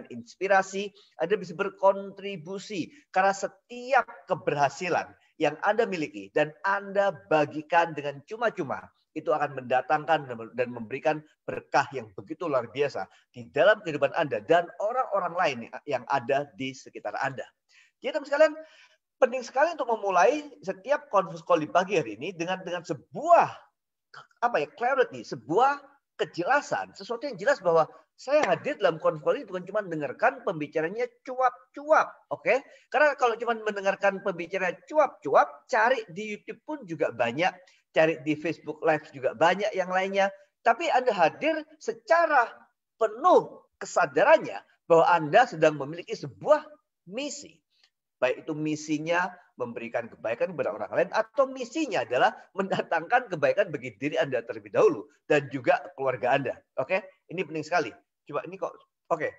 mendapatkan inspirasi, Anda bisa berkontribusi karena setiap keberhasilan yang Anda miliki dan Anda bagikan dengan cuma-cuma itu akan mendatangkan dan memberikan berkah yang begitu luar biasa di dalam kehidupan Anda dan orang-orang lain ya, yang ada di sekitar Anda. Jadi teman sekalian, penting sekali untuk memulai setiap konfus call di pagi hari ini dengan dengan sebuah apa ya clarity, sebuah kejelasan, sesuatu yang jelas bahwa saya hadir dalam konferensi bukan cuma dengarkan pembicaranya cuap-cuap, oke? Okay? Karena kalau cuma mendengarkan pembicara cuap-cuap, cari di YouTube pun juga banyak, cari di Facebook Live juga banyak yang lainnya. Tapi Anda hadir secara penuh kesadarannya bahwa Anda sedang memiliki sebuah misi. Baik itu misinya memberikan kebaikan kepada orang lain atau misinya adalah mendatangkan kebaikan bagi diri Anda terlebih dahulu dan juga keluarga Anda. Oke? Okay? Ini penting sekali. Coba ini kok oke. Okay.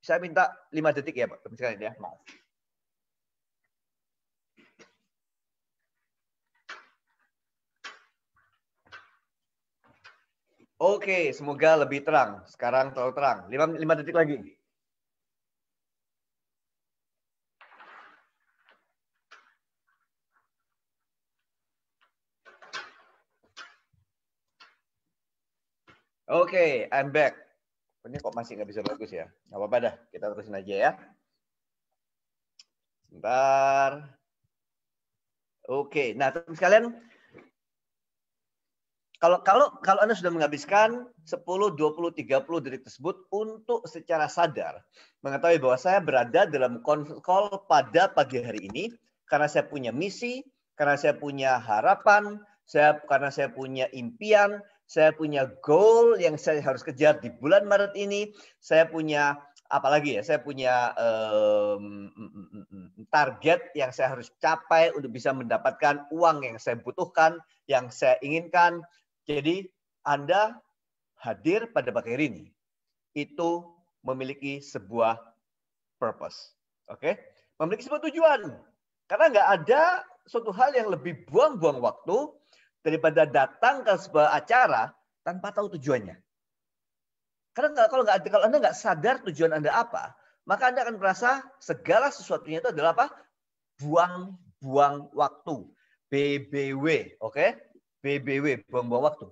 Saya minta lima detik ya, Pak. Sekali ya. Maaf. Oke, okay, semoga lebih terang. Sekarang terlalu terang. Lima 5 detik lagi. Oke, okay, I'm back. Ini kok masih nggak bisa bagus ya? Nggak apa-apa dah, kita terusin aja ya. Sebentar. Oke, nah teman teman sekalian, kalau kalau kalau Anda sudah menghabiskan 10, 20, 30 detik tersebut untuk secara sadar mengetahui bahwa saya berada dalam call pada pagi hari ini karena saya punya misi, karena saya punya harapan, saya karena saya punya impian, saya punya goal yang saya harus kejar di bulan Maret ini, saya punya apalagi ya, saya punya um, target yang saya harus capai untuk bisa mendapatkan uang yang saya butuhkan, yang saya inginkan. Jadi Anda hadir pada pagi hari ini itu memiliki sebuah purpose, oke? Okay? Memiliki sebuah tujuan. Karena nggak ada suatu hal yang lebih buang-buang waktu daripada datang ke sebuah acara tanpa tahu tujuannya. Karena kalau nggak kalau anda nggak sadar tujuan anda apa, maka anda akan merasa segala sesuatunya itu adalah apa? Buang-buang waktu. BBW, oke? Okay? BBW, buang-buang waktu.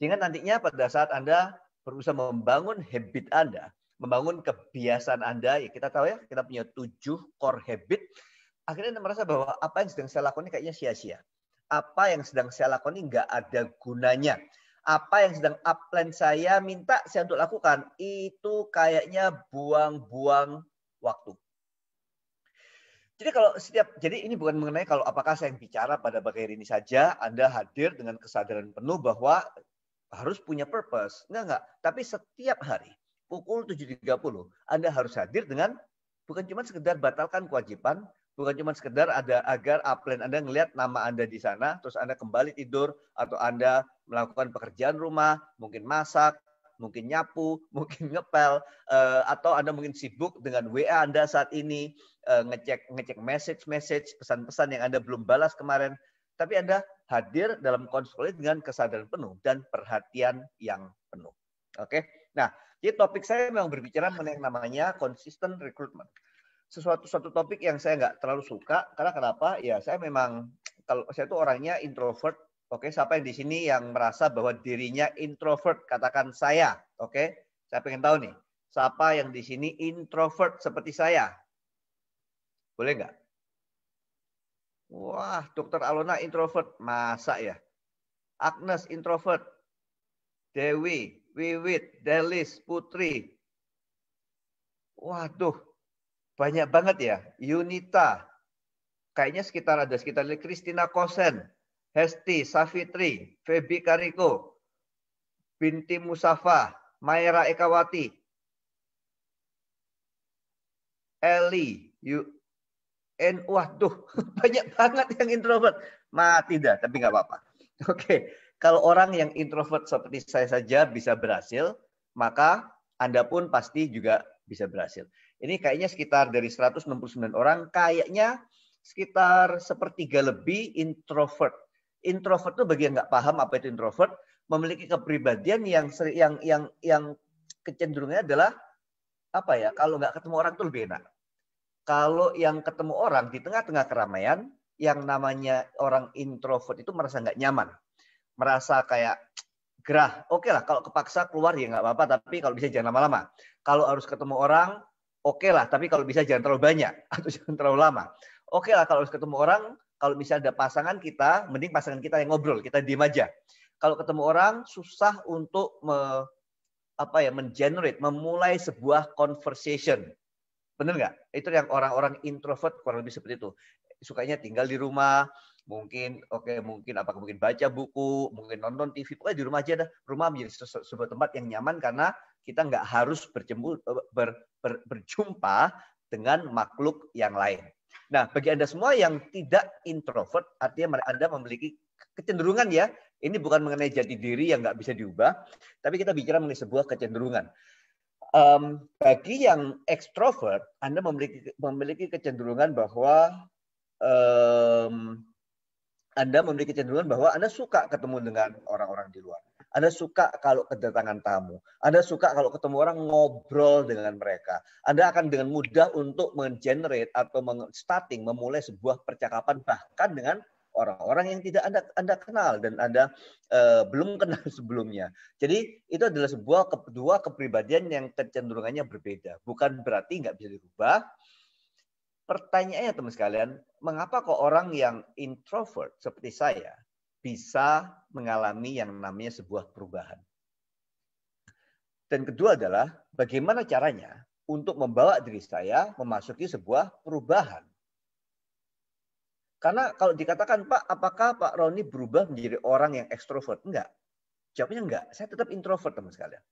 Sehingga nantinya pada saat anda berusaha membangun habit anda, membangun kebiasaan anda, ya kita tahu ya kita punya tujuh core habit. Akhirnya anda merasa bahwa apa yang sedang saya lakukan ini kayaknya sia-sia apa yang sedang saya lakukan ini nggak ada gunanya. Apa yang sedang upline saya minta saya untuk lakukan itu kayaknya buang-buang waktu. Jadi kalau setiap jadi ini bukan mengenai kalau apakah saya yang bicara pada bagian ini saja Anda hadir dengan kesadaran penuh bahwa harus punya purpose. Enggak enggak, tapi setiap hari pukul 7.30 Anda harus hadir dengan bukan cuma sekedar batalkan kewajiban, bukan cuma sekedar ada agar upline Anda ngelihat nama Anda di sana, terus Anda kembali tidur atau Anda melakukan pekerjaan rumah, mungkin masak, mungkin nyapu, mungkin ngepel, eh, atau Anda mungkin sibuk dengan WA Anda saat ini, eh, ngecek ngecek message-message, pesan-pesan yang Anda belum balas kemarin, tapi Anda hadir dalam konsul dengan kesadaran penuh dan perhatian yang penuh. Oke. Okay? Nah, jadi topik saya memang berbicara mengenai namanya consistent recruitment sesuatu satu topik yang saya nggak terlalu suka karena kenapa ya saya memang kalau saya itu orangnya introvert oke siapa yang di sini yang merasa bahwa dirinya introvert katakan saya oke saya pengen tahu nih siapa yang di sini introvert seperti saya boleh nggak wah dokter Alona introvert masa ya Agnes introvert Dewi Wiwit Delis Putri Waduh, banyak banget ya. Yunita. Kayaknya sekitar ada sekitar Kristina Kosen, Hesti, Safitri, Febi Kariko, Binti Musafa, Maira Ekawati, Eli, Yu, N, wah banyak banget yang introvert. Mati dah, tapi nggak apa-apa. Oke, kalau orang yang introvert seperti saya saja bisa berhasil, maka Anda pun pasti juga bisa berhasil. Ini kayaknya sekitar dari 169 orang, kayaknya sekitar sepertiga lebih introvert. Introvert itu bagi yang nggak paham apa itu introvert, memiliki kepribadian yang yang yang yang kecenderungannya adalah apa ya? Kalau nggak ketemu orang tuh lebih enak. Kalau yang ketemu orang di tengah-tengah keramaian, yang namanya orang introvert itu merasa nggak nyaman, merasa kayak gerah. Oke okay lah, kalau kepaksa keluar ya nggak apa-apa, tapi kalau bisa jangan lama-lama. Kalau harus ketemu orang, oke okay lah, tapi kalau bisa jangan terlalu banyak atau jangan terlalu lama. Oke okay lah kalau harus ketemu orang, kalau misalnya ada pasangan kita, mending pasangan kita yang ngobrol, kita diem aja. Kalau ketemu orang susah untuk me, apa ya mengenerate, memulai sebuah conversation. benar nggak? Itu yang orang-orang introvert kurang lebih seperti itu. Sukanya tinggal di rumah, mungkin oke okay, mungkin apa mungkin baca buku, mungkin nonton TV, pokoknya di rumah aja dah. Rumah menjadi sebuah tempat yang nyaman karena kita nggak harus berjemur, eh, ber, ber, berjumpa dengan makhluk yang lain. Nah, bagi Anda semua yang tidak introvert, artinya Anda memiliki kecenderungan ya, ini bukan mengenai jati diri yang nggak bisa diubah, tapi kita bicara mengenai sebuah kecenderungan. Um, bagi yang ekstrovert, Anda memiliki, memiliki kecenderungan bahwa um, Anda memiliki kecenderungan bahwa Anda suka ketemu dengan orang-orang di luar. Anda suka kalau kedatangan tamu. Anda suka kalau ketemu orang ngobrol dengan mereka. Anda akan dengan mudah untuk mengenerate atau starting memulai sebuah percakapan bahkan dengan orang-orang yang tidak Anda Anda kenal dan Anda uh, belum kenal sebelumnya. Jadi itu adalah sebuah kedua kepribadian yang kecenderungannya berbeda. Bukan berarti nggak bisa dirubah, pertanyaannya teman sekalian, mengapa kok orang yang introvert seperti saya bisa mengalami yang namanya sebuah perubahan. Dan kedua adalah bagaimana caranya untuk membawa diri saya memasuki sebuah perubahan. Karena kalau dikatakan Pak, apakah Pak Roni berubah menjadi orang yang ekstrovert? Enggak. Jawabnya enggak. Saya tetap introvert teman sekalian.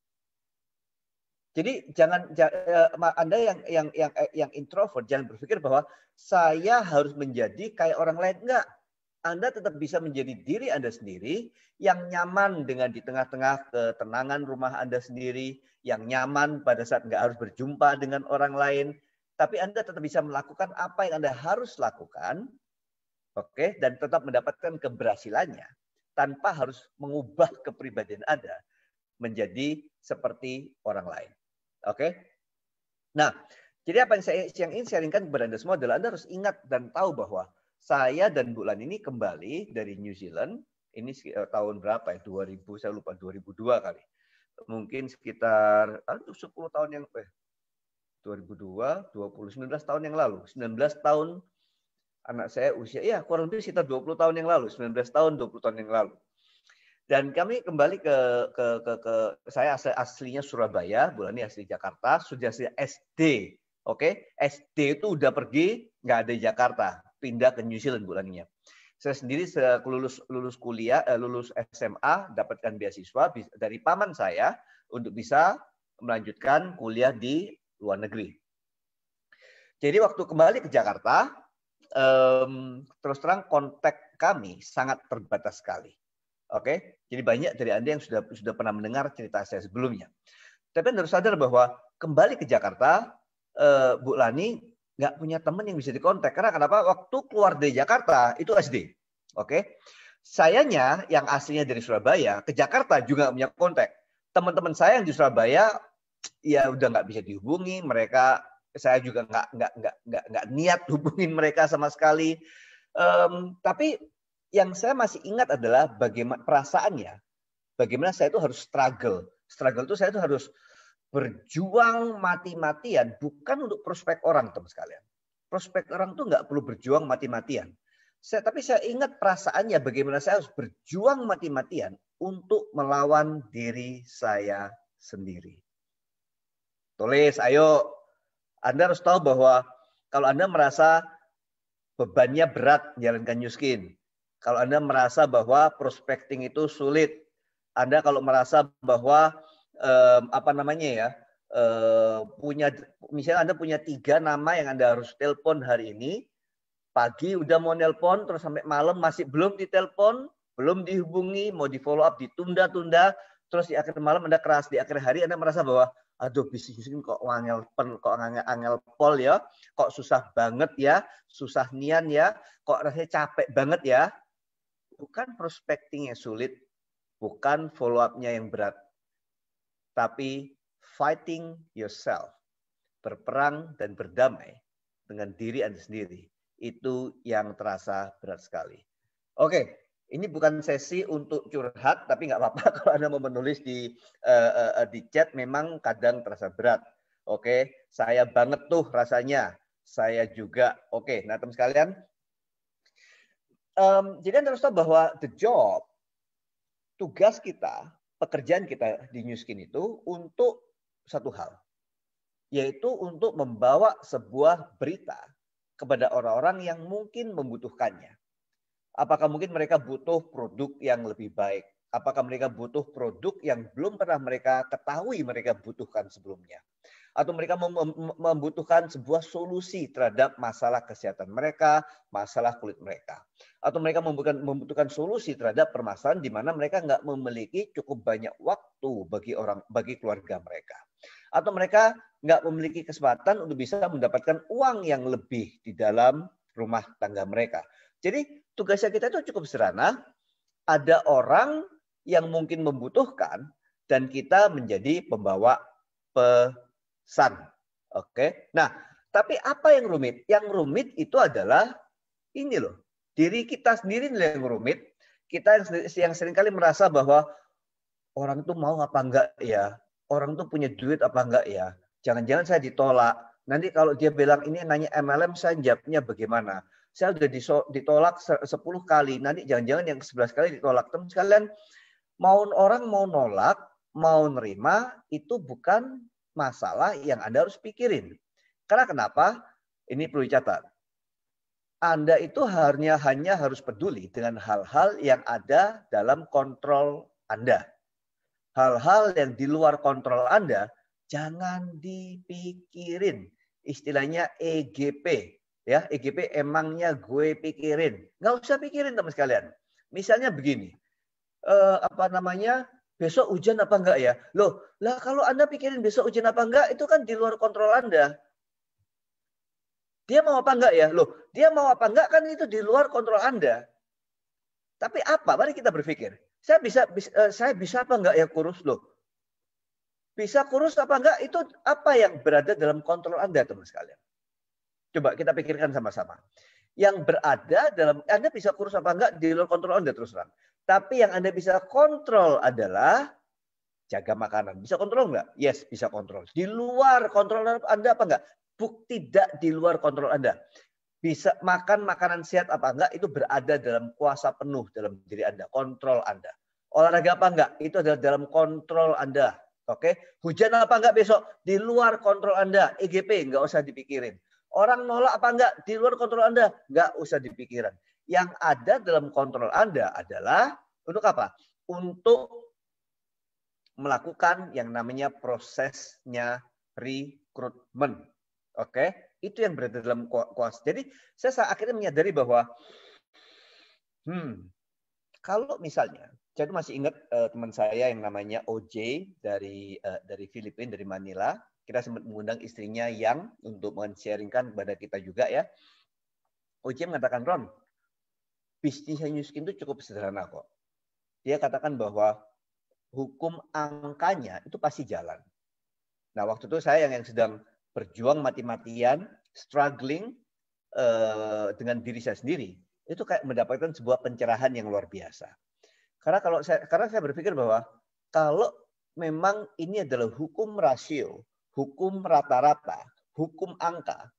Jadi jangan e, Anda yang yang yang yang introvert jangan berpikir bahwa saya harus menjadi kayak orang lain enggak. Anda tetap bisa menjadi diri Anda sendiri yang nyaman dengan di tengah-tengah ketenangan rumah Anda sendiri, yang nyaman pada saat nggak harus berjumpa dengan orang lain, tapi Anda tetap bisa melakukan apa yang Anda harus lakukan, oke, okay, dan tetap mendapatkan keberhasilannya tanpa harus mengubah kepribadian Anda menjadi seperti orang lain, oke? Okay? Nah, jadi apa yang saya yang ingin sharingkan kepada Anda semua adalah Anda harus ingat dan tahu bahwa saya dan Bu Lan ini kembali dari New Zealand. Ini eh, tahun berapa ya? 2000, saya lupa 2002 kali. Mungkin sekitar aduh, 10 tahun yang eh 2002, 20, 19 tahun yang lalu. 19 tahun anak saya usia ya kurang lebih sekitar 20 tahun yang lalu, 19 tahun 20 tahun yang lalu. Dan kami kembali ke ke ke, ke saya asli, aslinya Surabaya, bulan ini asli Jakarta, sudah SD. Oke, okay? SD itu udah pergi, nggak ada di Jakarta pindah ke New Zealand bulannya. Saya sendiri lulus lulus kuliah eh, lulus SMA dapatkan beasiswa dari paman saya untuk bisa melanjutkan kuliah di luar negeri. Jadi waktu kembali ke Jakarta terus terang kontak kami sangat terbatas sekali. Oke, jadi banyak dari anda yang sudah sudah pernah mendengar cerita saya sebelumnya. Tapi anda harus sadar bahwa kembali ke Jakarta, eh, Bu Lani nggak punya teman yang bisa dikontak. Karena kenapa? Waktu keluar dari Jakarta itu SD. Oke. Okay? Sayanya yang aslinya dari Surabaya ke Jakarta juga punya kontak. Teman-teman saya yang di Surabaya ya udah nggak bisa dihubungi. Mereka saya juga nggak nggak nggak nggak nggak niat hubungin mereka sama sekali. Um, tapi yang saya masih ingat adalah bagaimana perasaannya, bagaimana saya itu harus struggle. Struggle itu saya itu harus berjuang mati-matian bukan untuk prospek orang teman sekalian. Prospek orang tuh nggak perlu berjuang mati-matian. Saya, tapi saya ingat perasaannya bagaimana saya harus berjuang mati-matian untuk melawan diri saya sendiri. Tulis, ayo. Anda harus tahu bahwa kalau Anda merasa bebannya berat menjalankan skin, kalau Anda merasa bahwa prospecting itu sulit, Anda kalau merasa bahwa um, apa namanya ya uh, punya misalnya anda punya tiga nama yang anda harus telepon hari ini pagi udah mau nelpon terus sampai malam masih belum ditelepon belum dihubungi mau di follow up ditunda-tunda terus di akhir malam anda keras di akhir hari anda merasa bahwa aduh bisnis ini kok angel kok angel, angel pol ya kok susah banget ya susah nian ya kok rasanya capek banget ya bukan prospecting yang sulit bukan follow upnya yang berat tapi fighting yourself, berperang dan berdamai dengan diri Anda sendiri, itu yang terasa berat sekali. Oke, ini bukan sesi untuk curhat, tapi nggak apa-apa kalau Anda mau menulis di uh, uh, di chat memang kadang terasa berat. Oke, saya banget tuh rasanya. Saya juga. Oke, nah teman sekalian. Um, jadi Anda harus tahu bahwa the job, tugas kita pekerjaan kita di New Skin itu untuk satu hal, yaitu untuk membawa sebuah berita kepada orang-orang yang mungkin membutuhkannya. Apakah mungkin mereka butuh produk yang lebih baik? Apakah mereka butuh produk yang belum pernah mereka ketahui mereka butuhkan sebelumnya? atau mereka membutuhkan sebuah solusi terhadap masalah kesehatan mereka, masalah kulit mereka. Atau mereka membutuhkan, membutuhkan solusi terhadap permasalahan di mana mereka nggak memiliki cukup banyak waktu bagi orang bagi keluarga mereka. Atau mereka nggak memiliki kesempatan untuk bisa mendapatkan uang yang lebih di dalam rumah tangga mereka. Jadi tugasnya kita itu cukup sederhana. Ada orang yang mungkin membutuhkan dan kita menjadi pembawa pe sun. Oke. Nah, tapi apa yang rumit? Yang rumit itu adalah ini loh. Diri kita sendiri yang rumit. Kita yang seringkali merasa bahwa orang itu mau apa enggak ya? Orang itu punya duit apa enggak ya? Jangan-jangan saya ditolak. Nanti kalau dia bilang ini nanya MLM saya jawabnya bagaimana? Saya sudah ditolak 10 kali. Nanti jangan-jangan yang 11 kali ditolak. Teman sekalian, mau orang mau nolak, mau nerima itu bukan masalah yang Anda harus pikirin. Karena kenapa? Ini perlu dicatat. Anda itu hanya hanya harus peduli dengan hal-hal yang ada dalam kontrol Anda. Hal-hal yang di luar kontrol Anda jangan dipikirin. Istilahnya EGP, ya EGP emangnya gue pikirin nggak usah pikirin teman sekalian misalnya begini eh, apa namanya besok hujan apa enggak ya? Loh, lah kalau Anda pikirin besok hujan apa enggak, itu kan di luar kontrol Anda. Dia mau apa enggak ya? Loh, dia mau apa enggak kan itu di luar kontrol Anda. Tapi apa? Mari kita berpikir. Saya bisa, bisa eh, saya bisa apa enggak ya kurus loh? Bisa kurus apa enggak itu apa yang berada dalam kontrol Anda teman sekalian. Coba kita pikirkan sama-sama. Yang berada dalam Anda bisa kurus apa enggak di luar kontrol Anda terus terang. Tapi yang Anda bisa kontrol adalah jaga makanan. Bisa kontrol enggak? Yes, bisa kontrol. Di luar kontrol Anda apa enggak? Bukti tidak di luar kontrol Anda. Bisa makan makanan sehat apa enggak itu berada dalam kuasa penuh dalam diri Anda, kontrol Anda. Olahraga apa enggak itu adalah dalam kontrol Anda. Oke, hujan apa enggak besok di luar kontrol Anda. EGP enggak usah dipikirin. Orang nolak apa enggak di luar kontrol Anda, enggak usah dipikirin yang ada dalam kontrol Anda adalah untuk apa? Untuk melakukan yang namanya prosesnya rekrutmen. Oke, itu yang berada dalam kuasa. Jadi saya akhirnya menyadari bahwa hmm, kalau misalnya jadi masih ingat uh, teman saya yang namanya OJ dari uh, dari Filipina dari Manila. Kita sempat mengundang istrinya yang untuk men-sharingkan kepada kita juga ya. OJ mengatakan Ron, bisnisnya New Skin itu cukup sederhana kok. Dia katakan bahwa hukum angkanya itu pasti jalan. Nah waktu itu saya yang, sedang berjuang mati-matian, struggling uh, dengan diri saya sendiri, itu kayak mendapatkan sebuah pencerahan yang luar biasa. Karena kalau saya karena saya berpikir bahwa kalau memang ini adalah hukum rasio, hukum rata-rata, hukum angka,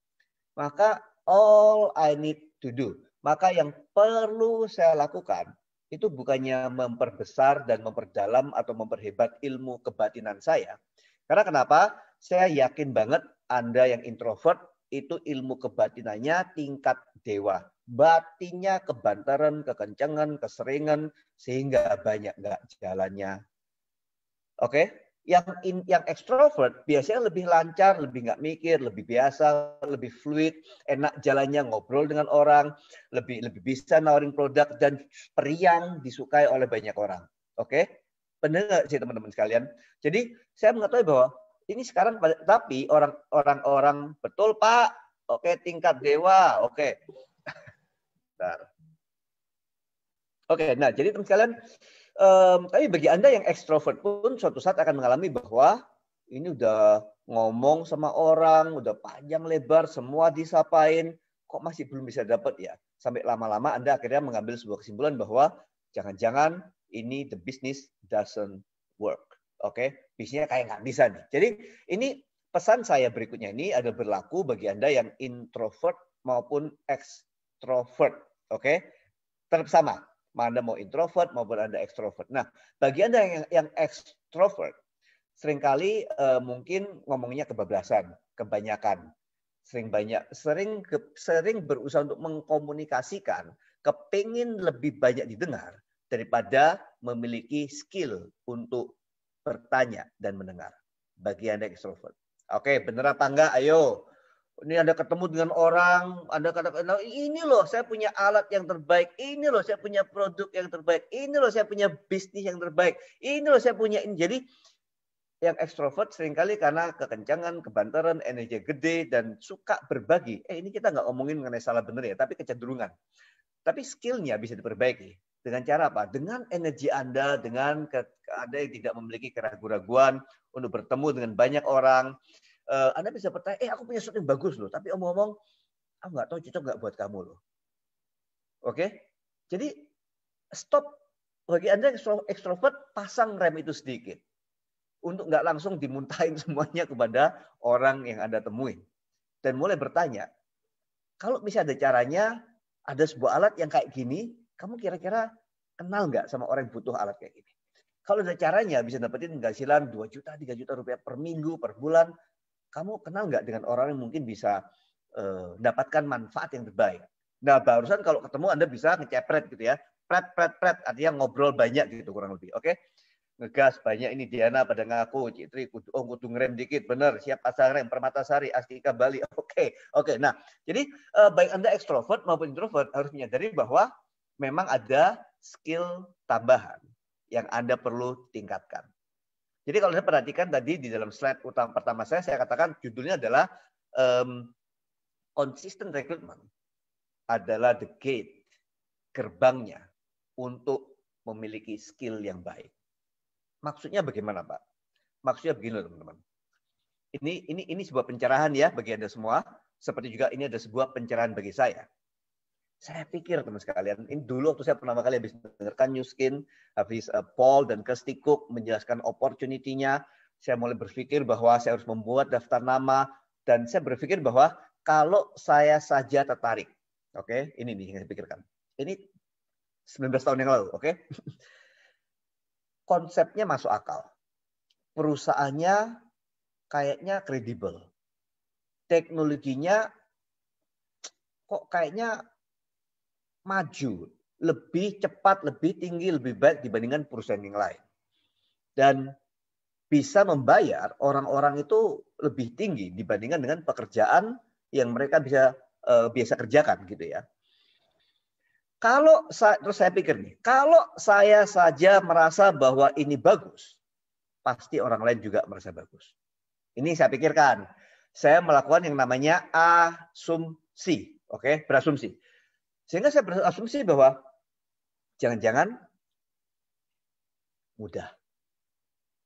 maka all I need to do maka yang perlu saya lakukan itu bukannya memperbesar dan memperdalam atau memperhebat ilmu kebatinan saya. Karena kenapa? Saya yakin banget Anda yang introvert itu ilmu kebatinannya tingkat dewa. Batinnya kebantaran, kekencangan, keseringan, sehingga banyak nggak jalannya. Oke? Okay? yang in, yang ekstrovert biasanya lebih lancar, lebih nggak mikir, lebih biasa, lebih fluid, enak jalannya ngobrol dengan orang, lebih lebih bisa nawarin produk dan periang disukai oleh banyak orang. Oke, okay? benar sih teman-teman sekalian? Jadi saya mengetahui bahwa ini sekarang tapi orang-orang orang betul Pak, oke okay, tingkat dewa, oke. Okay. Oke, okay, nah jadi teman sekalian Um, tapi bagi Anda yang ekstrovert pun suatu saat akan mengalami bahwa ini udah ngomong sama orang, udah panjang lebar, semua disapain, kok masih belum bisa dapat ya? Sampai lama-lama Anda akhirnya mengambil sebuah kesimpulan bahwa jangan-jangan ini the business doesn't work. Oke, okay? bisnisnya kayak nggak bisa nih. Jadi ini pesan saya berikutnya ini ada berlaku bagi Anda yang introvert maupun ekstrovert, Oke, okay? tetap sama. Anda mau introvert maupun Anda ekstrovert. Nah, bagi Anda yang, yang ekstrovert, seringkali uh, mungkin ngomongnya kebablasan, kebanyakan. Sering banyak, sering sering berusaha untuk mengkomunikasikan, kepingin lebih banyak didengar daripada memiliki skill untuk bertanya dan mendengar bagi Anda ekstrovert. Oke, bener apa enggak? Ayo, ini Anda ketemu dengan orang, Anda katakan, nah, ini loh saya punya alat yang terbaik, ini loh saya punya produk yang terbaik, ini loh saya punya bisnis yang terbaik, ini loh saya punya ini. Jadi yang ekstrovert seringkali karena kekencangan, kebantaran, energi gede, dan suka berbagi. Eh ini kita nggak ngomongin mengenai salah benar ya, tapi kecenderungan. Tapi skillnya bisa diperbaiki. Dengan cara apa? Dengan energi Anda, dengan ada yang tidak memiliki keraguan keraguan untuk bertemu dengan banyak orang, uh, Anda bisa bertanya, eh aku punya sesuatu yang bagus loh, tapi omong-omong aku nggak tahu cocok nggak buat kamu loh. Oke? Okay? Jadi stop bagi Anda yang ekstrovert pasang rem itu sedikit untuk nggak langsung dimuntahin semuanya kepada orang yang Anda temuin Dan mulai bertanya, kalau bisa ada caranya, ada sebuah alat yang kayak gini, kamu kira-kira kenal nggak sama orang yang butuh alat kayak gini? Kalau ada caranya bisa dapetin penghasilan 2 juta, 3 juta rupiah per minggu, per bulan, kamu kenal nggak dengan orang yang mungkin bisa uh, dapatkan manfaat yang terbaik? Nah, barusan kalau ketemu Anda bisa ngecepret gitu ya. Pret, pret, pret. Artinya ngobrol banyak gitu kurang lebih. Oke? Okay? Ngegas banyak ini Diana pada ngaku. Citri, kudu, oh kudu ngerem dikit. Bener. Siap asal rem. Permatasari, Astika, Bali. Oke. Okay. Oke. Okay. Nah, jadi uh, baik Anda ekstrovert maupun introvert harus menyadari bahwa memang ada skill tambahan yang Anda perlu tingkatkan. Jadi kalau saya perhatikan tadi di dalam slide utama pertama saya, saya katakan judulnya adalah um, consistent recruitment adalah the gate, gerbangnya untuk memiliki skill yang baik. Maksudnya bagaimana Pak? Maksudnya begini teman-teman. Ini ini ini sebuah pencerahan ya bagi Anda semua, seperti juga ini ada sebuah pencerahan bagi saya. Saya pikir teman sekalian, ini dulu waktu saya pertama kali habis mendengarkan New Skin, habis uh, Paul dan Kirsty Cook menjelaskan opportunity-nya, saya mulai berpikir bahwa saya harus membuat daftar nama dan saya berpikir bahwa kalau saya saja tertarik, oke, okay? ini nih yang saya pikirkan. Ini 19 tahun yang lalu, oke. Okay? Konsepnya masuk akal. Perusahaannya kayaknya kredibel. Teknologinya kok kayaknya maju, lebih cepat, lebih tinggi, lebih baik dibandingkan perusahaan yang lain. Dan bisa membayar orang-orang itu lebih tinggi dibandingkan dengan pekerjaan yang mereka bisa uh, biasa kerjakan gitu ya. Kalau saya, terus saya pikir nih, kalau saya saja merasa bahwa ini bagus, pasti orang lain juga merasa bagus. Ini saya pikirkan. Saya melakukan yang namanya asumsi, oke, okay? berasumsi. Sehingga saya berasumsi bahwa jangan-jangan mudah.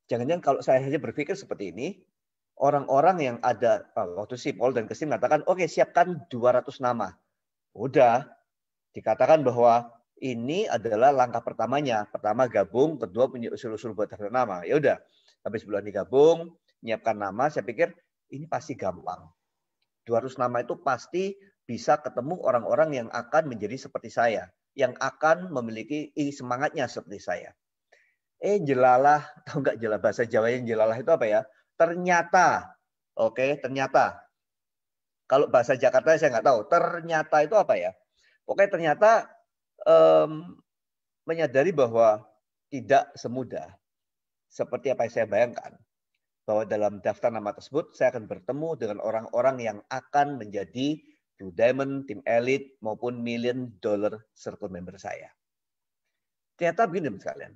Jangan-jangan kalau saya hanya berpikir seperti ini, orang-orang yang ada waktu si Paul dan Kesim mengatakan, oke okay, siapkan 200 nama. Udah, dikatakan bahwa ini adalah langkah pertamanya. Pertama gabung, kedua punya usul-usul buat nama. Ya udah, habis bulan gabung menyiapkan nama, saya pikir ini pasti gampang. 200 nama itu pasti bisa ketemu orang-orang yang akan menjadi seperti saya, yang akan memiliki semangatnya seperti saya. Eh jelalah, tahu nggak jelalah bahasa Jawa yang jelalah itu apa ya? Ternyata, oke, okay, ternyata. Kalau bahasa Jakarta saya nggak tahu. Ternyata itu apa ya? Oke, ternyata um, menyadari bahwa tidak semudah seperti apa yang saya bayangkan bahwa dalam daftar nama tersebut saya akan bertemu dengan orang-orang yang akan menjadi Blue Diamond, tim elit, maupun million dollar circle member saya. Ternyata begini sekalian.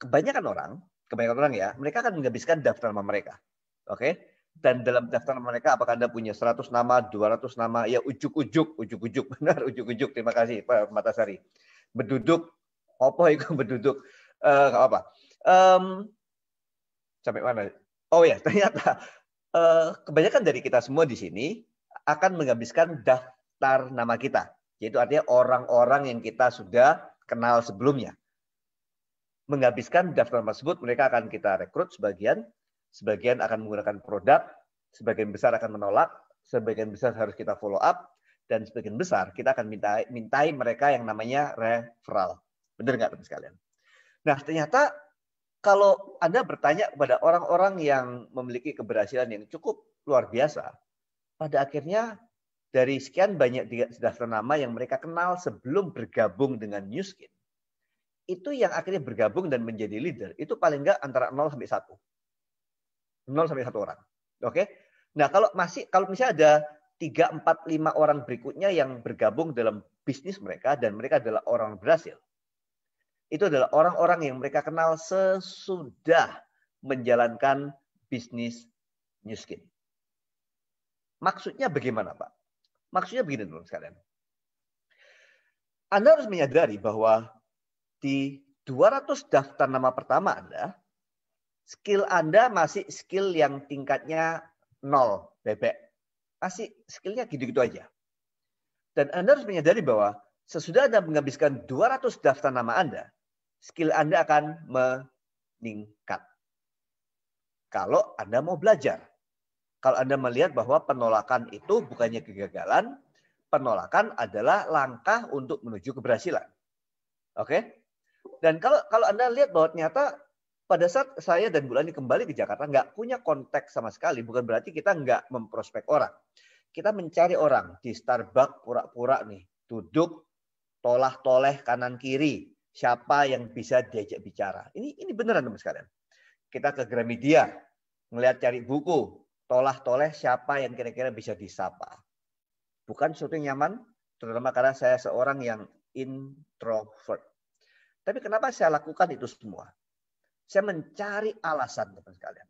Kebanyakan orang, kebanyakan orang ya, mereka akan menghabiskan daftar nama mereka. Oke? Okay? Dan dalam daftar nama mereka apakah Anda punya 100 nama, 200 nama, ya ujuk-ujuk, ujuk-ujuk, benar ujuk-ujuk. Terima kasih Pak Matasari. Berduduk, apa itu berduduk? Eh uh, apa? Um, sampai mana? Oh ya, ternyata uh, kebanyakan dari kita semua di sini akan menghabiskan daftar nama kita. Yaitu artinya orang-orang yang kita sudah kenal sebelumnya. Menghabiskan daftar nama tersebut, mereka akan kita rekrut sebagian, sebagian akan menggunakan produk, sebagian besar akan menolak, sebagian besar harus kita follow up, dan sebagian besar kita akan mintai, mintai mereka yang namanya referral. Benar nggak teman sekalian? Nah ternyata kalau Anda bertanya kepada orang-orang yang memiliki keberhasilan yang cukup luar biasa, pada akhirnya dari sekian banyak daftar nama yang mereka kenal sebelum bergabung dengan New Skin, itu yang akhirnya bergabung dan menjadi leader, itu paling nggak antara 0 sampai 1. 0 sampai 1 orang. Oke? Okay? Nah, kalau masih kalau misalnya ada 3, 4, 5 orang berikutnya yang bergabung dalam bisnis mereka dan mereka adalah orang berhasil. Itu adalah orang-orang yang mereka kenal sesudah menjalankan bisnis New Skin. Maksudnya bagaimana Pak? Maksudnya begini teman teman sekalian. Anda harus menyadari bahwa di 200 daftar nama pertama Anda, skill Anda masih skill yang tingkatnya nol, bebek. Masih skillnya gitu-gitu aja. Dan Anda harus menyadari bahwa sesudah Anda menghabiskan 200 daftar nama Anda, skill Anda akan meningkat. Kalau Anda mau belajar. Kalau Anda melihat bahwa penolakan itu bukannya kegagalan, penolakan adalah langkah untuk menuju keberhasilan. Oke? Okay? Dan kalau kalau Anda lihat bahwa ternyata pada saat saya dan Bulani kembali ke Jakarta nggak punya konteks sama sekali, bukan berarti kita nggak memprospek orang. Kita mencari orang di Starbucks pura-pura nih, duduk tolah toleh kanan kiri, siapa yang bisa diajak bicara. Ini ini beneran teman sekalian. Kita ke Gramedia, ngelihat cari buku, tolah-toleh siapa yang kira-kira bisa disapa. Bukan sesuatu yang nyaman, terutama karena saya seorang yang introvert. Tapi kenapa saya lakukan itu semua? Saya mencari alasan, teman teman sekalian.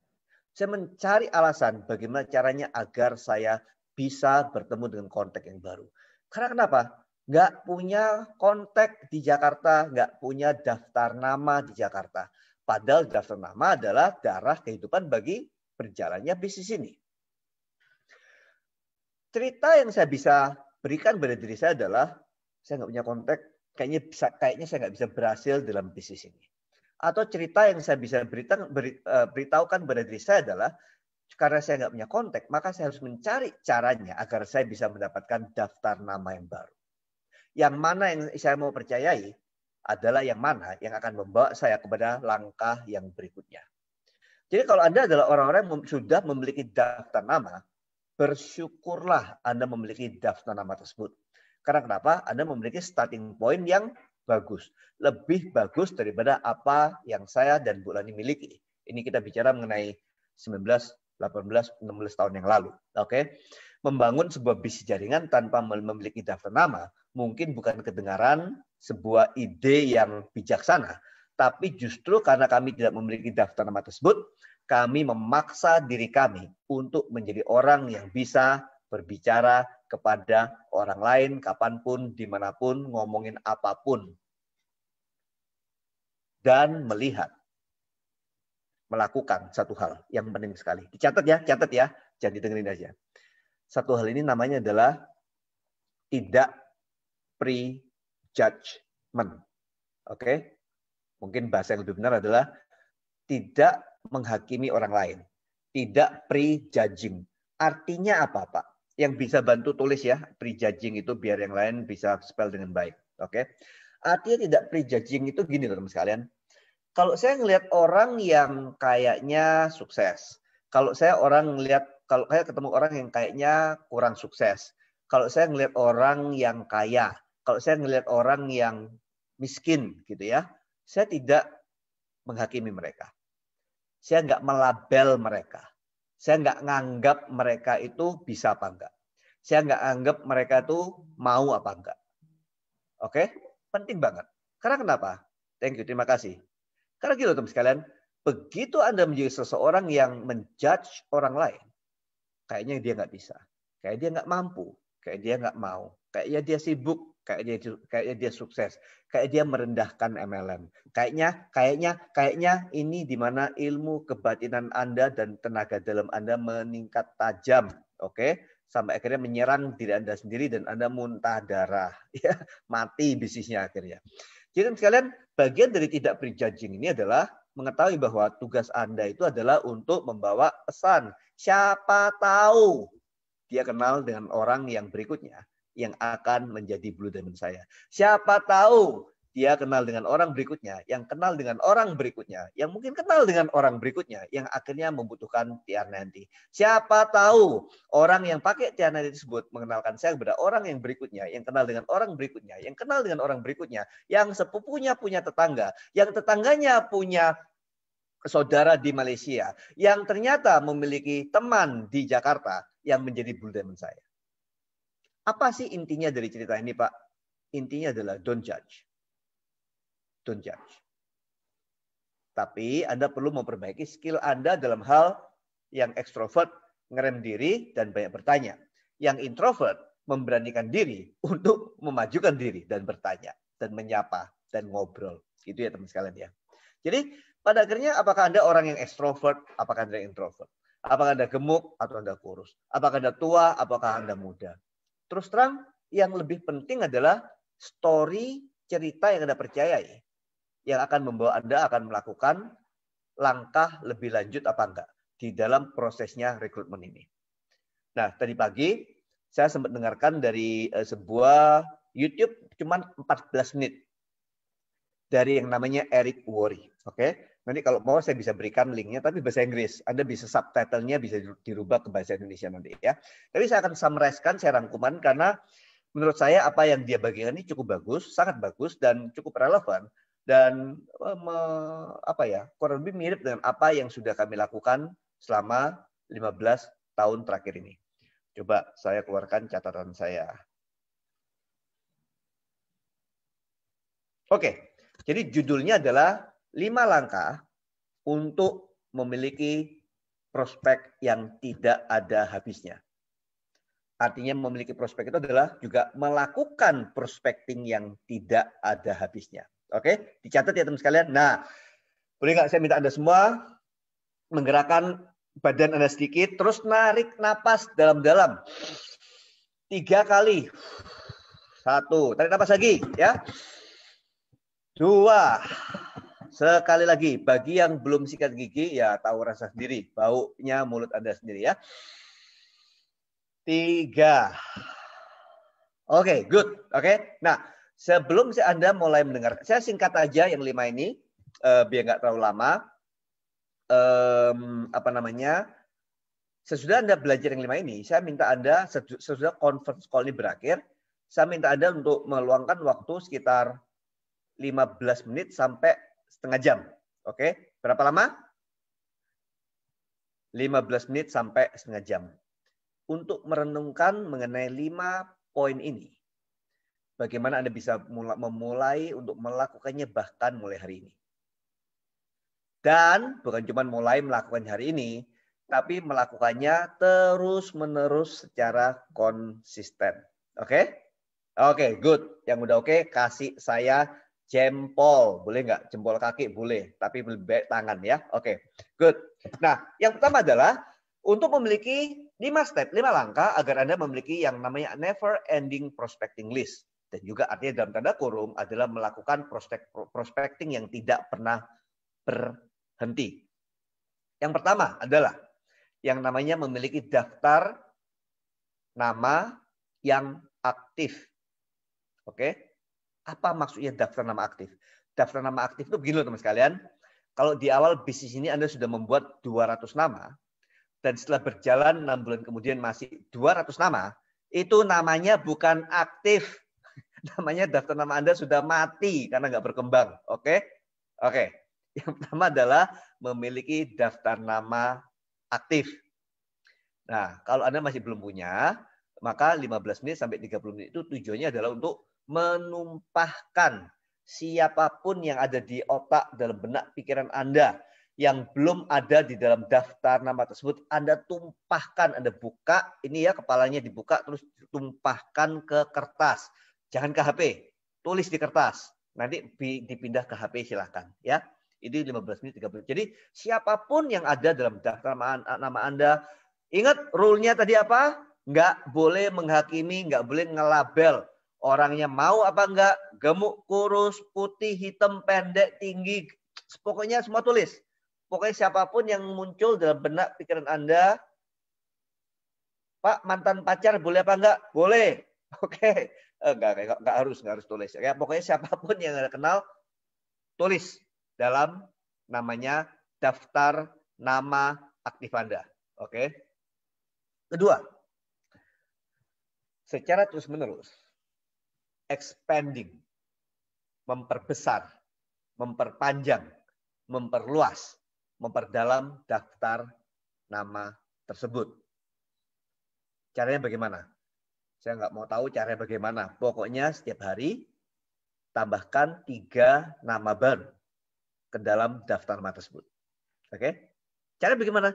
Saya mencari alasan bagaimana caranya agar saya bisa bertemu dengan kontak yang baru. Karena kenapa? Nggak punya kontak di Jakarta, nggak punya daftar nama di Jakarta. Padahal daftar nama adalah darah kehidupan bagi berjalannya bisnis ini. Cerita yang saya bisa berikan pada diri saya adalah saya nggak punya kontak, kayaknya bisa, kayaknya saya nggak bisa berhasil dalam bisnis ini. Atau cerita yang saya bisa berita, beri, e, beritahukan pada diri saya adalah karena saya nggak punya kontak, maka saya harus mencari caranya agar saya bisa mendapatkan daftar nama yang baru. Yang mana yang saya mau percayai adalah yang mana yang akan membawa saya kepada langkah yang berikutnya. Jadi kalau Anda adalah orang-orang yang sudah memiliki daftar nama, bersyukurlah Anda memiliki daftar nama tersebut. Karena kenapa? Anda memiliki starting point yang bagus. Lebih bagus daripada apa yang saya dan Bu Lani miliki. Ini kita bicara mengenai 19, 18, 16 tahun yang lalu. Oke. Okay? Membangun sebuah bisnis jaringan tanpa memiliki daftar nama mungkin bukan kedengaran sebuah ide yang bijaksana, tapi justru karena kami tidak memiliki daftar nama tersebut, kami memaksa diri kami untuk menjadi orang yang bisa berbicara kepada orang lain kapanpun, dimanapun, ngomongin apapun. Dan melihat, melakukan satu hal yang penting sekali. Dicatat ya, catat ya, jangan didengerin aja. Satu hal ini namanya adalah tidak prejudgment. Oke, okay? Mungkin bahasa yang lebih benar adalah tidak menghakimi orang lain, tidak prejudging. Artinya apa, Pak? Yang bisa bantu tulis ya, prejudging itu biar yang lain bisa spell dengan baik. Oke. Okay? Artinya tidak prejudging itu gini teman-teman sekalian. Kalau saya ngelihat orang yang kayaknya sukses, kalau saya orang ngelihat kalau saya ketemu orang yang kayaknya kurang sukses, kalau saya ngelihat orang yang kaya, kalau saya ngelihat orang yang miskin gitu ya, saya tidak menghakimi mereka. Saya enggak melabel mereka. Saya enggak nganggap mereka itu bisa apa enggak. Saya enggak anggap mereka itu mau apa enggak. Oke? Penting banget. Karena kenapa? Thank you, terima kasih. Karena gitu teman sekalian, begitu Anda menjadi seseorang yang menjudge orang lain, kayaknya dia enggak bisa. kayak dia enggak mampu. kayak dia enggak mau. Kayaknya dia sibuk kayaknya dia, kayaknya dia sukses, kayak dia merendahkan MLM. Kayaknya, kayaknya, kayaknya ini di mana ilmu kebatinan Anda dan tenaga dalam Anda meningkat tajam, oke? Okay? Sampai akhirnya menyerang diri Anda sendiri dan Anda muntah darah, ya, mati bisnisnya akhirnya. Jadi sekalian, bagian dari tidak prejudging ini adalah mengetahui bahwa tugas Anda itu adalah untuk membawa pesan. Siapa tahu dia kenal dengan orang yang berikutnya yang akan menjadi blue diamond saya. Siapa tahu dia kenal dengan orang berikutnya, yang kenal dengan orang berikutnya, yang mungkin kenal dengan orang berikutnya, yang akhirnya membutuhkan nanti. Siapa tahu orang yang pakai nanti tersebut mengenalkan saya kepada orang yang berikutnya, yang kenal dengan orang berikutnya, yang kenal dengan orang berikutnya, yang sepupunya punya tetangga, yang tetangganya punya saudara di Malaysia, yang ternyata memiliki teman di Jakarta, yang menjadi blue diamond saya. Apa sih intinya dari cerita ini, Pak? Intinya adalah don't judge. Don't judge. Tapi Anda perlu memperbaiki skill Anda dalam hal yang ekstrovert ngerem diri dan banyak bertanya. Yang introvert memberanikan diri untuk memajukan diri dan bertanya dan menyapa dan ngobrol. Gitu ya teman sekalian ya. Jadi pada akhirnya apakah Anda orang yang ekstrovert, apakah Anda introvert? Apakah Anda gemuk atau Anda kurus? Apakah Anda tua, apakah Anda muda? Terus terang, yang lebih penting adalah story cerita yang Anda percayai. Yang akan membawa Anda akan melakukan langkah lebih lanjut apa enggak di dalam prosesnya rekrutmen ini. Nah, tadi pagi saya sempat dengarkan dari eh, sebuah YouTube cuman 14 menit dari yang namanya Eric Worry. Oke, Nanti kalau mau saya bisa berikan linknya, tapi bahasa Inggris. Anda bisa subtitlenya bisa dirubah ke bahasa Indonesia nanti ya. Tapi saya akan summarize-kan, saya rangkuman karena menurut saya apa yang dia bagikan ini cukup bagus, sangat bagus dan cukup relevan dan eh, apa ya kurang lebih mirip dengan apa yang sudah kami lakukan selama 15 tahun terakhir ini. Coba saya keluarkan catatan saya. Oke, jadi judulnya adalah lima langkah untuk memiliki prospek yang tidak ada habisnya. Artinya memiliki prospek itu adalah juga melakukan prospecting yang tidak ada habisnya. Oke, dicatat ya teman sekalian. Nah, boleh nggak saya minta Anda semua menggerakkan badan Anda sedikit, terus narik napas dalam-dalam. Tiga kali. Satu, tarik napas lagi ya. Dua, Sekali lagi, bagi yang belum sikat gigi, ya tahu rasa sendiri. Baunya mulut Anda sendiri ya. Tiga. Oke, okay, good. Oke. Okay? Nah, sebelum Anda mulai mendengar, saya singkat aja yang lima ini, uh, biar nggak terlalu lama. Um, apa namanya? Sesudah Anda belajar yang lima ini, saya minta Anda, sesudah conference call ini berakhir, saya minta Anda untuk meluangkan waktu sekitar 15 menit sampai setengah jam. Oke, berapa lama? 15 menit sampai setengah jam. Untuk merenungkan mengenai lima poin ini. Bagaimana Anda bisa memulai untuk melakukannya bahkan mulai hari ini. Dan bukan cuma mulai melakukan hari ini, tapi melakukannya terus-menerus secara konsisten. Oke? Okay? Oke, okay, good. Yang udah oke, okay, kasih saya jempol, boleh nggak? Jempol kaki boleh, tapi lebih baik tangan ya. Oke, okay. good. Nah, yang pertama adalah untuk memiliki lima step, lima langkah agar Anda memiliki yang namanya never ending prospecting list. Dan juga artinya dalam tanda kurung adalah melakukan prospect, prospecting yang tidak pernah berhenti. Yang pertama adalah yang namanya memiliki daftar nama yang aktif. Oke, okay? Apa maksudnya daftar nama aktif? Daftar nama aktif itu begini loh teman sekalian. Kalau di awal bisnis ini Anda sudah membuat 200 nama, dan setelah berjalan 6 bulan kemudian masih 200 nama, itu namanya bukan aktif. Namanya daftar nama Anda sudah mati karena nggak berkembang. Oke? Oke. Yang pertama adalah memiliki daftar nama aktif. Nah, kalau Anda masih belum punya, maka 15 menit sampai 30 menit itu tujuannya adalah untuk menumpahkan siapapun yang ada di otak dalam benak pikiran Anda yang belum ada di dalam daftar nama tersebut Anda tumpahkan Anda buka ini ya kepalanya dibuka terus tumpahkan ke kertas jangan ke HP tulis di kertas nanti dipindah ke HP silahkan ya lima 15 menit 30 puluh Jadi siapapun yang ada dalam daftar nama Anda, ingat rule-nya tadi apa? Nggak boleh menghakimi, nggak boleh ngelabel, Orangnya mau apa enggak, gemuk, kurus, putih, hitam, pendek, tinggi, pokoknya semua tulis. Pokoknya siapapun yang muncul dalam benak pikiran Anda, Pak mantan pacar boleh apa enggak? Boleh. Oke. Eh, enggak, enggak, enggak harus, enggak harus tulis. Ya, pokoknya siapapun yang Anda kenal, tulis dalam namanya daftar nama aktif Anda. Oke. Kedua, secara terus-menerus expanding, memperbesar, memperpanjang, memperluas, memperdalam daftar nama tersebut. Caranya bagaimana? Saya nggak mau tahu caranya bagaimana. Pokoknya setiap hari tambahkan tiga nama baru ke dalam daftar nama tersebut. Oke? Cara bagaimana?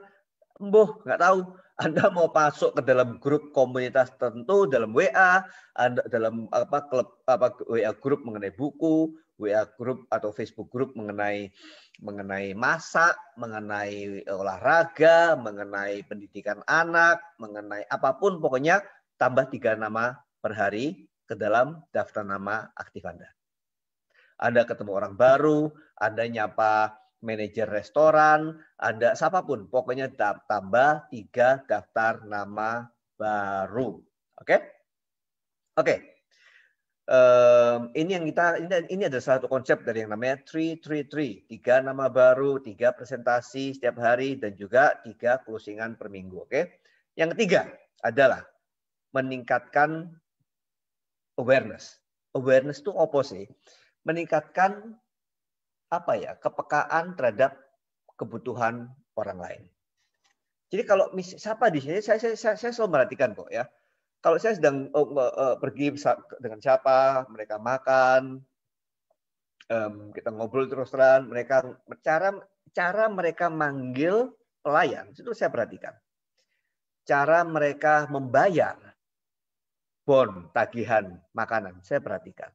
Mbah, nggak tahu. Anda mau masuk ke dalam grup komunitas tertentu dalam WA, Anda dalam apa klub apa WA grup mengenai buku, WA grup atau Facebook grup mengenai mengenai masak, mengenai olahraga, mengenai pendidikan anak, mengenai apapun pokoknya tambah tiga nama per hari ke dalam daftar nama aktif Anda. Anda ketemu orang baru, Anda nyapa manajer restoran, ada siapapun. Pokoknya tambah tiga daftar nama baru. Oke? Okay? Oke. Okay. Um, ini yang kita ini, ini ada satu konsep dari yang namanya three three three tiga nama baru tiga presentasi setiap hari dan juga tiga closingan per minggu oke okay? yang ketiga adalah meningkatkan awareness awareness itu apa meningkatkan apa ya kepekaan terhadap kebutuhan orang lain. Jadi kalau mis siapa di sini saya, saya saya selalu perhatikan kok ya. Kalau saya sedang uh, uh, pergi dengan siapa, mereka makan, um, kita ngobrol terus terang, mereka cara cara mereka manggil pelayan itu saya perhatikan. Cara mereka membayar bon tagihan makanan saya perhatikan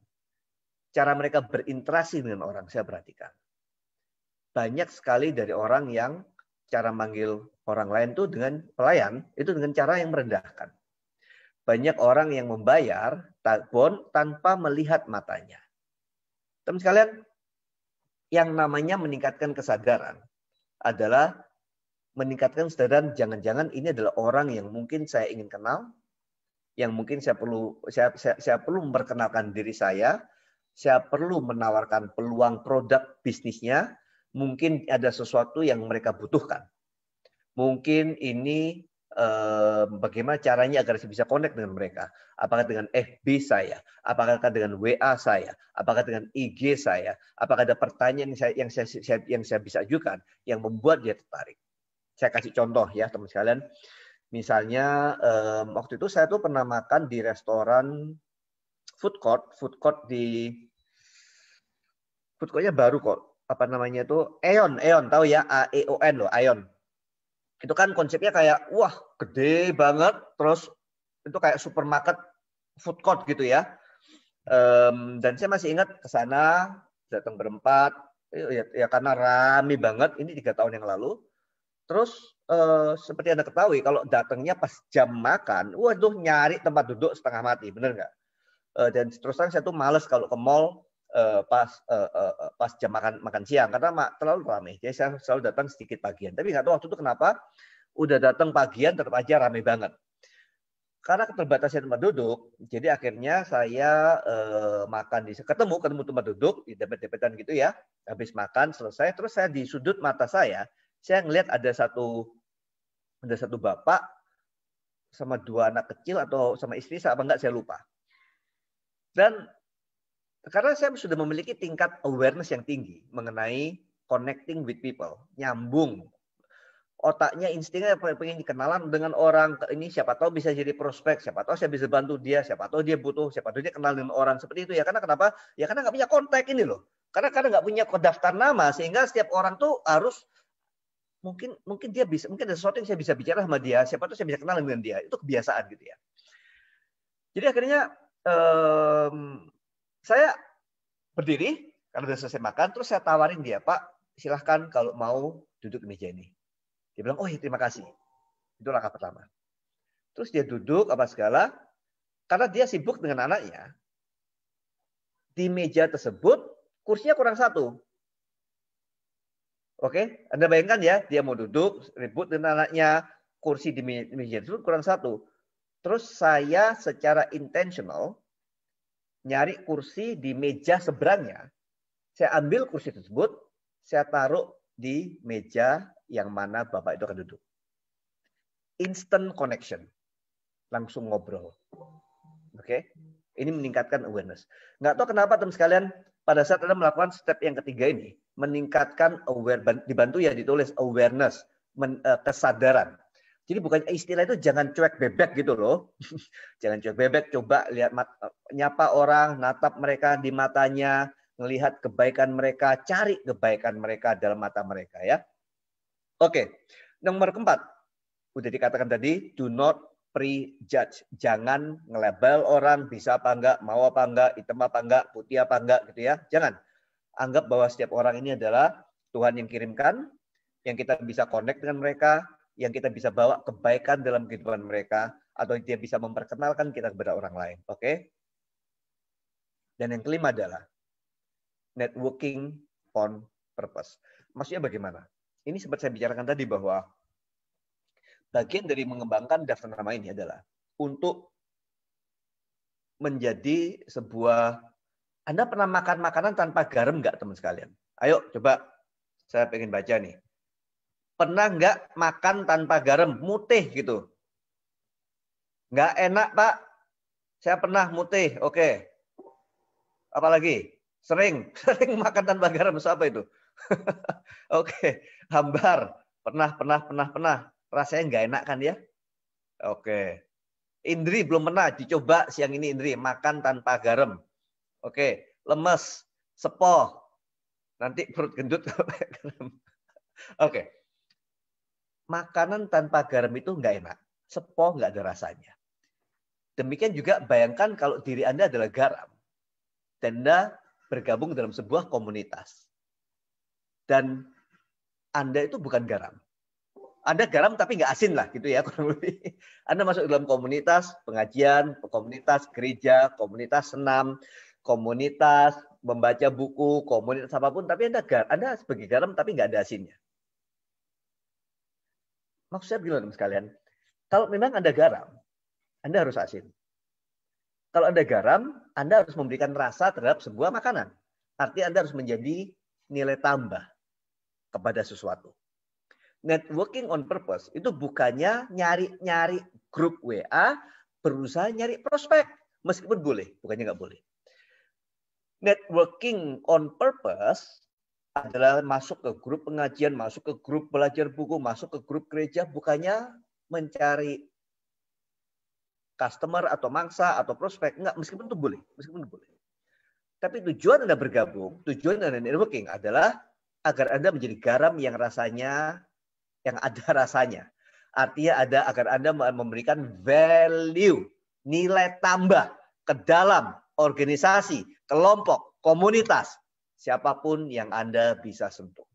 cara mereka berinteraksi dengan orang saya perhatikan. Banyak sekali dari orang yang cara manggil orang lain tuh dengan pelayan itu dengan cara yang merendahkan. Banyak orang yang membayar takbon tanpa melihat matanya. Teman sekalian, yang namanya meningkatkan kesadaran adalah meningkatkan kesadaran jangan-jangan ini adalah orang yang mungkin saya ingin kenal, yang mungkin saya perlu saya saya, saya perlu memperkenalkan diri saya, saya perlu menawarkan peluang produk bisnisnya. Mungkin ada sesuatu yang mereka butuhkan. Mungkin ini eh, bagaimana caranya agar saya bisa connect dengan mereka. Apakah dengan FB saya? Apakah dengan WA saya? Apakah dengan IG saya? Apakah ada pertanyaan yang saya, yang saya, yang saya bisa ajukan yang membuat dia tertarik? Saya kasih contoh ya teman sekalian. Misalnya eh, waktu itu saya tuh pernah makan di restoran food court, food court di food courtnya baru kok. Apa namanya itu? Aeon, Aeon tahu ya? A E O N loh, Aeon. Itu kan konsepnya kayak wah, gede banget terus itu kayak supermarket food court gitu ya. Um, dan saya masih ingat ke sana datang berempat ya, ya karena rame banget ini tiga tahun yang lalu terus uh, seperti anda ketahui kalau datangnya pas jam makan waduh nyari tempat duduk setengah mati bener nggak uh, dan terus terang saya tuh males kalau ke mall uh, pas uh, uh, pas jam makan makan siang karena mak, terlalu ramai. Jadi saya selalu datang sedikit pagian. Tapi nggak tahu waktu itu kenapa udah datang pagian tetap aja ramai banget. Karena keterbatasan tempat duduk, jadi akhirnya saya uh, makan di ketemu ketemu tempat duduk di dempet-dempetan gitu ya. Habis makan selesai, terus saya di sudut mata saya, saya ngelihat ada satu ada satu bapak sama dua anak kecil atau sama istri saya apa enggak saya lupa. Dan karena saya sudah memiliki tingkat awareness yang tinggi mengenai connecting with people, nyambung. Otaknya instingnya pengen kenalan dengan orang ini siapa tahu bisa jadi prospek, siapa tahu saya bisa bantu dia, siapa tahu dia butuh, siapa tahu dia kenal dengan orang seperti itu ya. Karena kenapa? Ya karena nggak punya kontak ini loh. Karena karena nggak punya daftar nama sehingga setiap orang tuh harus mungkin mungkin dia bisa mungkin ada sesuatu yang saya bisa bicara sama dia, siapa tahu saya bisa kenal dengan dia. Itu kebiasaan gitu ya. Jadi akhirnya um, saya berdiri karena sudah selesai makan, terus saya tawarin dia, Pak, silahkan kalau mau duduk di meja ini. Dia bilang, oh ya terima kasih. Itu langkah pertama. Terus dia duduk apa segala, karena dia sibuk dengan anaknya. Di meja tersebut kursinya kurang satu. Oke, Anda bayangkan ya, dia mau duduk, ribut dengan anaknya, kursi di meja tersebut kurang satu. Terus saya secara intentional nyari kursi di meja seberangnya. Saya ambil kursi tersebut, saya taruh di meja yang mana Bapak itu akan duduk. Instant connection. Langsung ngobrol. Oke? Okay? Ini meningkatkan awareness. Nggak tahu kenapa teman sekalian, pada saat Anda melakukan step yang ketiga ini, meningkatkan aware, dibantu ya ditulis awareness, men, eh, kesadaran. Jadi bukan istilah itu jangan cuek bebek gitu loh. jangan cuek bebek, coba lihat eh, nyapa orang, natap mereka di matanya, melihat kebaikan mereka, cari kebaikan mereka dalam mata mereka ya. Oke. Nomor keempat, udah dikatakan tadi, do not prejudge. Jangan ngelebel orang bisa apa enggak, mau apa enggak, hitam apa enggak, putih apa enggak gitu ya. Jangan. Anggap bahwa setiap orang ini adalah Tuhan yang kirimkan, yang kita bisa connect dengan mereka, yang kita bisa bawa kebaikan dalam kehidupan mereka atau dia bisa memperkenalkan kita kepada orang lain. Oke? Dan yang kelima adalah networking on purpose. Maksudnya bagaimana? Ini sempat saya bicarakan tadi bahwa bagian dari mengembangkan daftar nama ini adalah untuk menjadi sebuah Anda pernah makan makanan tanpa garam nggak teman sekalian? Ayo coba saya pengen baca nih pernah nggak makan tanpa garam mutih gitu nggak enak pak saya pernah mutih oke okay. apalagi sering sering makan tanpa garam siapa itu oke okay. hambar pernah pernah pernah pernah rasanya nggak enak kan ya oke okay. Indri belum pernah dicoba siang ini Indri makan tanpa garam. Oke, lemes, sepo. Nanti perut gendut Oke makanan tanpa garam itu nggak enak. Sepo nggak ada rasanya. Demikian juga bayangkan kalau diri Anda adalah garam. Dan Anda bergabung dalam sebuah komunitas. Dan Anda itu bukan garam. Anda garam tapi nggak asin lah gitu ya kurang lebih. Anda masuk dalam komunitas pengajian, komunitas gereja, komunitas senam, komunitas membaca buku, komunitas apapun, tapi Anda garam, Anda sebagai garam tapi nggak ada asinnya maksudnya saya begini teman sekalian. Kalau memang Anda garam, Anda harus asin. Kalau Anda garam, Anda harus memberikan rasa terhadap sebuah makanan. Artinya Anda harus menjadi nilai tambah kepada sesuatu. Networking on purpose itu bukannya nyari-nyari grup WA, berusaha nyari prospek. Meskipun boleh, bukannya nggak boleh. Networking on purpose adalah masuk ke grup pengajian, masuk ke grup belajar buku, masuk ke grup gereja, bukannya mencari customer atau mangsa atau prospek. Enggak, meskipun itu boleh. Meskipun itu boleh. Tapi tujuan Anda bergabung, tujuan Anda networking adalah agar Anda menjadi garam yang rasanya, yang ada rasanya. Artinya ada agar Anda memberikan value, nilai tambah ke dalam organisasi, kelompok, komunitas, siapapun yang Anda bisa sentuh.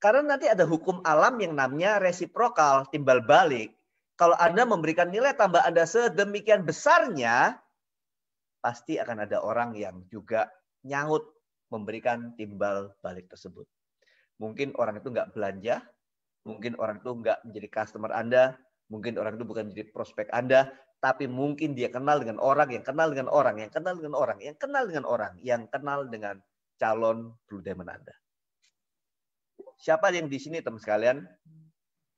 Karena nanti ada hukum alam yang namanya resiprokal, timbal balik. Kalau Anda memberikan nilai tambah Anda sedemikian besarnya, pasti akan ada orang yang juga nyaut memberikan timbal balik tersebut. Mungkin orang itu nggak belanja, mungkin orang itu nggak menjadi customer Anda, mungkin orang itu bukan menjadi prospek Anda, tapi mungkin dia kenal dengan orang yang kenal dengan orang yang kenal dengan orang yang kenal dengan orang yang kenal dengan calon Blue Diamond Anda. Siapa yang di sini teman sekalian?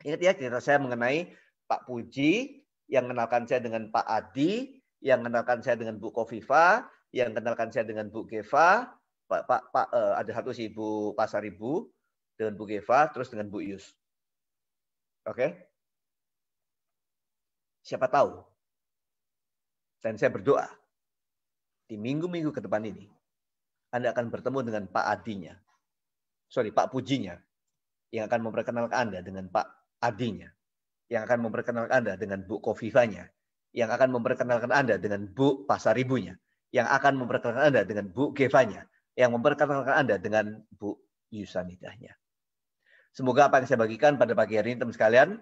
Ingat ya cerita saya mengenai Pak Puji yang kenalkan saya dengan Pak Adi, yang kenalkan saya dengan Bu Kofifa, yang kenalkan saya dengan Bu Geva, Pak, Pak, Pak eh, ada satu sih Bu Pasaribu dengan Bu Geva, terus dengan Bu Yus. Oke? Okay? Siapa tahu? Dan saya berdoa di minggu-minggu ke depan ini, anda akan bertemu dengan Pak Adinya. Sorry, Pak Pujinya. Yang akan memperkenalkan Anda dengan Pak Adinya. Yang akan memperkenalkan Anda dengan Bu Kofifanya. Yang akan memperkenalkan Anda dengan Bu Pasaribunya. Yang akan memperkenalkan Anda dengan Bu Gevanya. Yang memperkenalkan Anda dengan Bu Yusanidahnya. Semoga apa yang saya bagikan pada pagi hari ini teman sekalian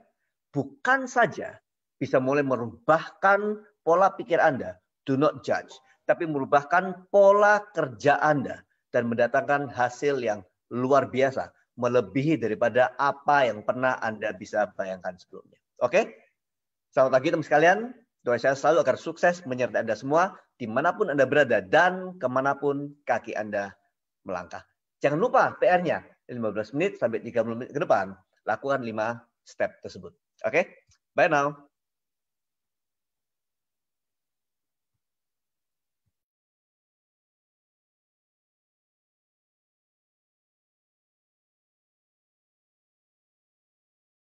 bukan saja bisa mulai merubahkan pola pikir Anda. Do not judge tapi merubahkan pola kerja Anda dan mendatangkan hasil yang luar biasa, melebihi daripada apa yang pernah Anda bisa bayangkan sebelumnya. Oke? Selamat pagi teman sekalian. Doa saya selalu agar sukses menyertai Anda semua dimanapun Anda berada dan kemanapun kaki Anda melangkah. Jangan lupa PR-nya 15 menit sampai 30 menit ke depan. Lakukan 5 step tersebut. Oke? Bye now.